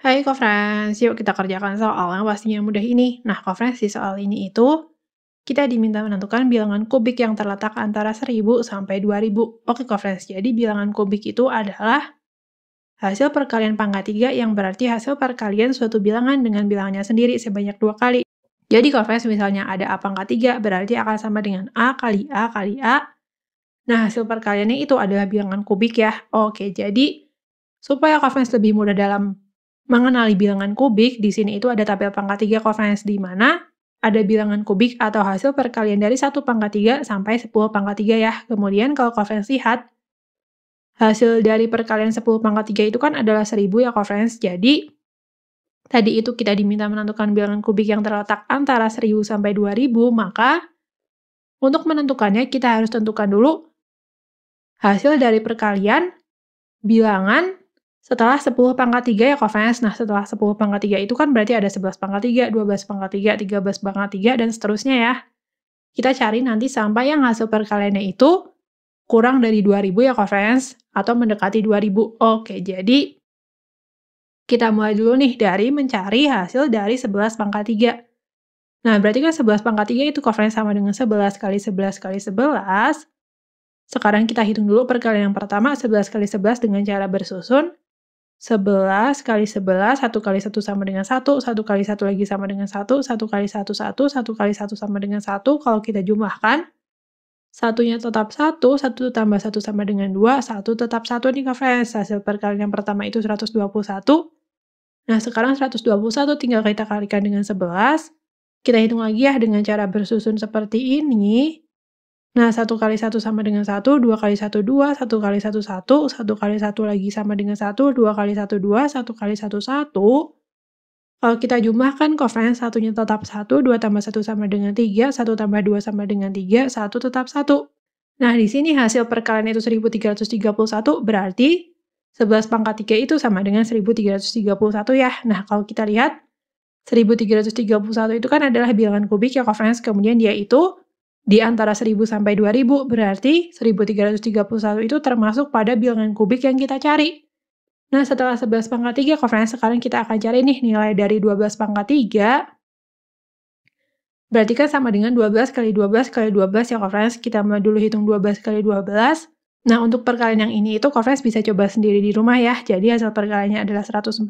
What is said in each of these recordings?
Hai Kak yuk kita kerjakan soal yang pastinya mudah ini. Nah, Kak di soal ini itu kita diminta menentukan bilangan kubik yang terletak antara 1000 sampai 2000. Oke Kak jadi bilangan kubik itu adalah hasil perkalian pangkat 3 yang berarti hasil perkalian suatu bilangan dengan bilangannya sendiri sebanyak dua kali. Jadi Kak misalnya ada A pangkat 3 berarti akan sama dengan A kali A kali A. Nah, hasil perkaliannya itu adalah bilangan kubik ya. Oke, jadi supaya Kak lebih mudah dalam Mengenali bilangan kubik, di sini itu ada tabel pangkat 3 Covens di mana ada bilangan kubik atau hasil perkalian dari 1 pangkat 3 sampai 10 pangkat 3 ya. Kemudian kalau Covens lihat, hasil dari perkalian 10 pangkat 3 itu kan adalah 1000 ya Covens. Jadi, tadi itu kita diminta menentukan bilangan kubik yang terletak antara 1000 sampai 2000, maka untuk menentukannya kita harus tentukan dulu hasil dari perkalian, bilangan, setelah 10 pangkat 3 ya Kofens. Nah, setelah 10 pangkat 3 itu kan berarti ada 11 pangkat 3, 12 pangkat 3, 13 pangkat 3, dan seterusnya ya. Kita cari nanti sampai yang hasil perkaliannya itu kurang dari 2000 ya Kofens, atau mendekati 2000. Oke, jadi kita mulai dulu nih dari mencari hasil dari 11 pangkat 3. Nah, berarti kan 11 pangkat 3 itu Kofens sama dengan 11 kali 11 kali 11. Sekarang kita hitung dulu perkalian yang pertama 11 kali 11 dengan cara bersusun. 11 kali 11, 1 kali 1 sama dengan 1, 1 kali 1 lagi sama dengan 1, 1 kali 1 1, 1 kali 1 sama dengan 1, kalau kita jumlahkan, satunya tetap 1, 1 tambah 1 sama dengan 2, 1 tetap 1 nih Kak Friends. Hasil perkalian yang pertama itu 121. Nah, sekarang 121 tinggal kita kalikan dengan 11. Kita hitung lagi ya dengan cara bersusun seperti ini. Nah, satu kali satu sama dengan satu, dua kali satu dua, satu kali satu satu, satu kali satu lagi sama dengan satu, dua kali satu dua, satu kali satu satu. Kalau kita jumlahkan koefisien satunya tetap satu, dua tambah satu sama dengan tiga, satu tambah dua sama dengan tiga, satu tetap satu. Nah, di sini hasil perkalian itu 1331 berarti 11 pangkat 3 itu sama dengan 1331 ya. Nah, kalau kita lihat 1331 itu kan adalah bilangan kubik ya, Kovens. Kemudian dia itu di antara 1000 sampai 2000 berarti 1331 itu termasuk pada bilangan kubik yang kita cari. Nah, setelah 11 pangkat 3, konferensi sekarang kita akan cari nih nilai dari 12 pangkat 3. Berarti kan sama dengan 12 kali 12 kali 12 ya konferensi. Kita mulai dulu hitung 12 kali 12. Nah, untuk perkalian yang ini itu konferensi bisa coba sendiri di rumah ya. Jadi hasil perkaliannya adalah 144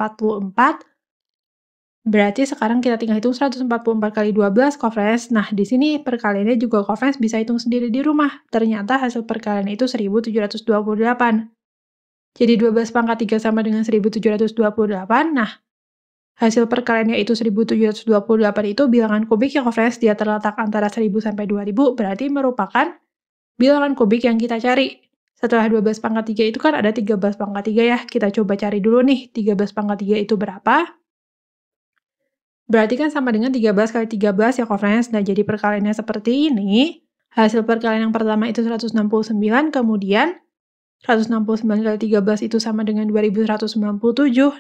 Berarti sekarang kita tinggal hitung 144 kali 12 coverage. Nah, di sini perkaliannya juga coverage bisa hitung sendiri di rumah. Ternyata hasil perkalian itu 1728. Jadi 12 pangkat 3 sama dengan 1728. Nah, hasil perkaliannya itu 1728 itu bilangan kubik yang coverage dia terletak antara 1000 sampai 2000 berarti merupakan bilangan kubik yang kita cari. Setelah 12 pangkat 3 itu kan ada 13 pangkat 3 ya. Kita coba cari dulu nih 13 pangkat 3 itu berapa. Berarti kan sama dengan 13 kali 13 ya kofrens. Nah, jadi perkaliannya seperti ini. Hasil perkalian yang pertama itu 169, kemudian 169 kali 13 itu sama dengan 2197.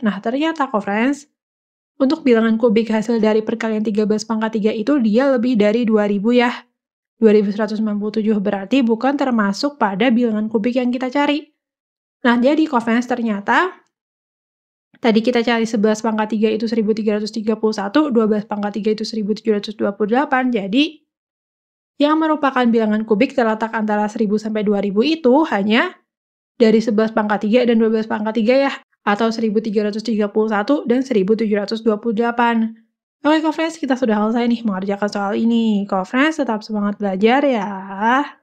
Nah, ternyata kofrens, untuk bilangan kubik hasil dari perkalian 13 pangkat 3 itu dia lebih dari 2000 ya. 2197 berarti bukan termasuk pada bilangan kubik yang kita cari. Nah, jadi kofrens ternyata Tadi kita cari 11 pangkat 3 itu 1331, 12 pangkat 3 itu 1728, jadi yang merupakan bilangan kubik terletak antara 1000 sampai 2000 itu hanya dari 11 pangkat 3 dan 12 pangkat 3 ya, atau 1331 dan 1728. Oke, co-friends, kita sudah selesai nih mengerjakan soal ini. co tetap semangat belajar ya.